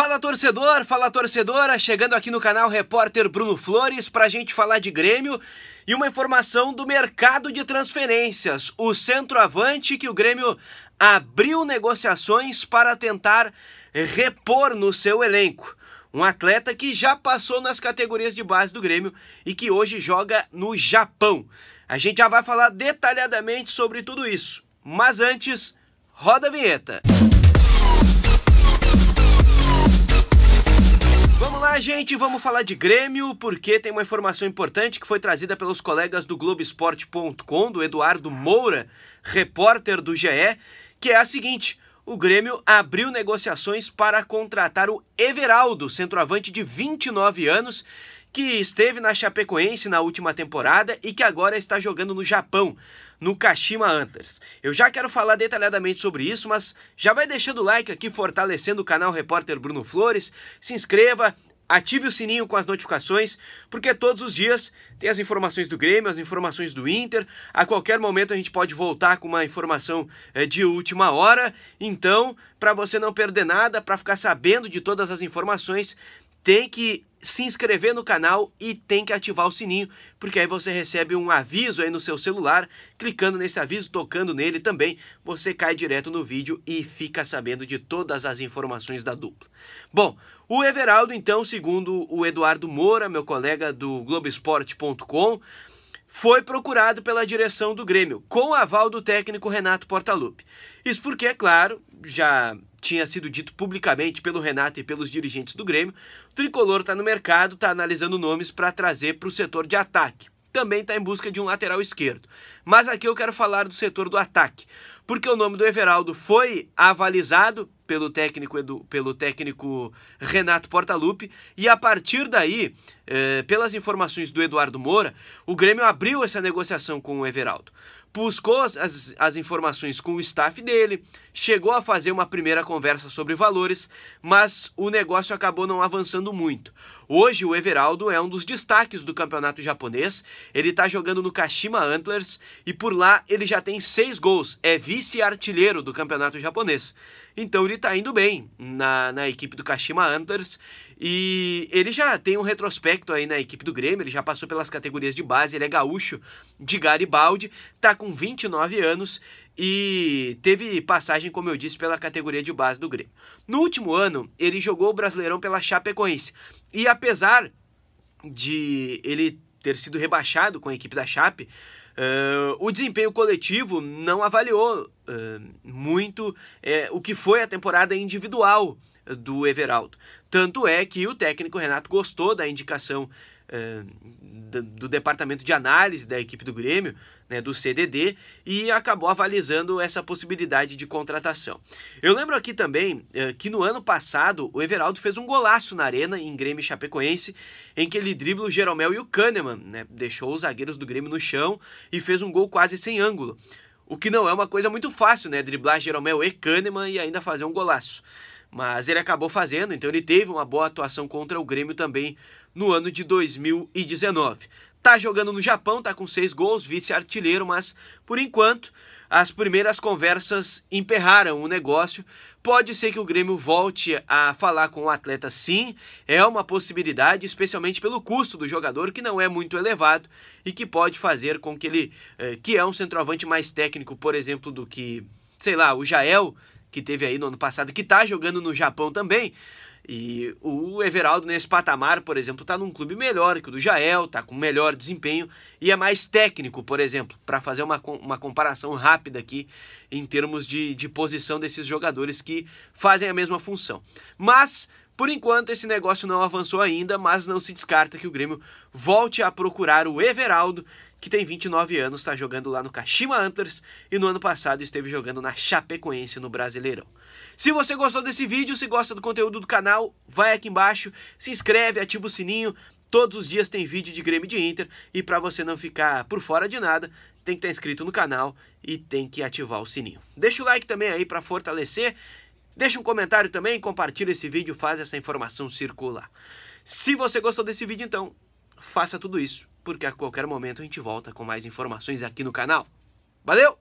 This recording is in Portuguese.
Fala torcedor, fala torcedora, chegando aqui no canal Repórter Bruno Flores para a gente falar de Grêmio e uma informação do mercado de transferências. O centroavante que o Grêmio abriu negociações para tentar repor no seu elenco. Um atleta que já passou nas categorias de base do Grêmio e que hoje joga no Japão. A gente já vai falar detalhadamente sobre tudo isso. Mas antes, roda a vinheta. Música Vamos lá, gente, vamos falar de Grêmio, porque tem uma informação importante que foi trazida pelos colegas do Globoesporte.com, do Eduardo Moura, repórter do GE, que é a seguinte: o Grêmio abriu negociações para contratar o Everaldo, centroavante de 29 anos, que esteve na Chapecoense na última temporada e que agora está jogando no Japão no Kashima Antlers. Eu já quero falar detalhadamente sobre isso, mas já vai deixando o like aqui fortalecendo o canal Repórter Bruno Flores, se inscreva, ative o sininho com as notificações, porque todos os dias tem as informações do Grêmio, as informações do Inter. A qualquer momento a gente pode voltar com uma informação eh, de última hora. Então, para você não perder nada, para ficar sabendo de todas as informações, tem que se inscrever no canal e tem que ativar o sininho, porque aí você recebe um aviso aí no seu celular, clicando nesse aviso, tocando nele também, você cai direto no vídeo e fica sabendo de todas as informações da dupla. Bom, o Everaldo então, segundo o Eduardo Moura, meu colega do Globoesporte.com, foi procurado pela direção do Grêmio, com aval do técnico Renato Portaluppi. Isso porque, é claro, já tinha sido dito publicamente pelo Renato e pelos dirigentes do Grêmio, o tricolor está no mercado, está analisando nomes para trazer para o setor de ataque. Também está em busca de um lateral esquerdo. Mas aqui eu quero falar do setor do ataque porque o nome do Everaldo foi avalizado pelo técnico, Edu, pelo técnico Renato Portaluppi, e a partir daí, eh, pelas informações do Eduardo Moura, o Grêmio abriu essa negociação com o Everaldo. Buscou as, as informações com o staff dele, chegou a fazer uma primeira conversa sobre valores, mas o negócio acabou não avançando muito. Hoje o Everaldo é um dos destaques do campeonato japonês, ele está jogando no Kashima Antlers e por lá ele já tem seis gols, é vice vice-artilheiro do campeonato japonês. Então ele está indo bem na, na equipe do Kashima Antlers e ele já tem um retrospecto aí na equipe do Grêmio, ele já passou pelas categorias de base, ele é gaúcho de Garibaldi, está com 29 anos e teve passagem, como eu disse, pela categoria de base do Grêmio. No último ano, ele jogou o Brasileirão pela Chapecoense. E apesar de ele ter sido rebaixado com a equipe da Chape, Uh, o desempenho coletivo não avaliou uh, muito uh, o que foi a temporada individual do Everaldo. Tanto é que o técnico Renato gostou da indicação eh, do, departamento de análise da equipe do Grêmio, né, do CDD, e acabou avalizando essa possibilidade de contratação. Eu lembro aqui também eh, que no ano passado o Everaldo fez um golaço na arena em Grêmio Chapecoense, em que ele dribla o Jeromel e o Kahneman, né, deixou os zagueiros do Grêmio no chão e fez um gol quase sem ângulo. O que não é uma coisa muito fácil, né, driblar Jeromel e Kahneman e ainda fazer um golaço mas ele acabou fazendo, então ele teve uma boa atuação contra o Grêmio também no ano de 2019. Tá jogando no Japão, tá com seis gols, vice-artilheiro, mas por enquanto as primeiras conversas emperraram o negócio. Pode ser que o Grêmio volte a falar com o atleta, sim, é uma possibilidade, especialmente pelo custo do jogador, que não é muito elevado e que pode fazer com que ele, eh, que é um centroavante mais técnico, por exemplo, do que, sei lá, o Jael, que teve aí no ano passado, que está jogando no Japão também, e o Everaldo, nesse patamar, por exemplo, está num clube melhor que o do Jael, está com melhor desempenho e é mais técnico, por exemplo, para fazer uma, uma comparação rápida aqui em termos de, de posição desses jogadores que fazem a mesma função. Mas por enquanto, esse negócio não avançou ainda, mas não se descarta que o Grêmio volte a procurar o Everaldo, que tem 29 anos, está jogando lá no Kashima Antlers e no ano passado esteve jogando na Chapecoense no Brasileirão. Se você gostou desse vídeo, se gosta do conteúdo do canal, vai aqui embaixo, se inscreve, ativa o sininho. Todos os dias tem vídeo de Grêmio de Inter e para você não ficar por fora de nada, tem que estar tá inscrito no canal e tem que ativar o sininho. Deixa o like também aí para fortalecer Deixa um comentário também, compartilha esse vídeo, faz essa informação circular. Se você gostou desse vídeo, então, faça tudo isso, porque a qualquer momento a gente volta com mais informações aqui no canal. Valeu!